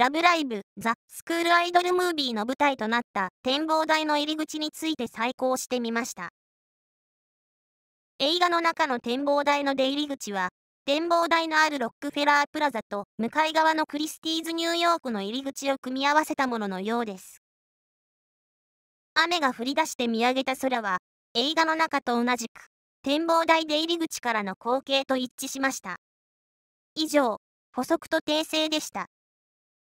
ラブライブ、ザ・スクールアイドルムービーの舞台となった展望台の入り口について再考してみました。映画の中の展望台の出入り口は、展望台のあるロックフェラープラザと向かい側のクリスティーズニューヨークの入り口を組み合わせたもののようです。雨が降り出して見上げた空は、映画の中と同じく、展望台出入り口からの光景と一致しました。以上、補足と訂正でした。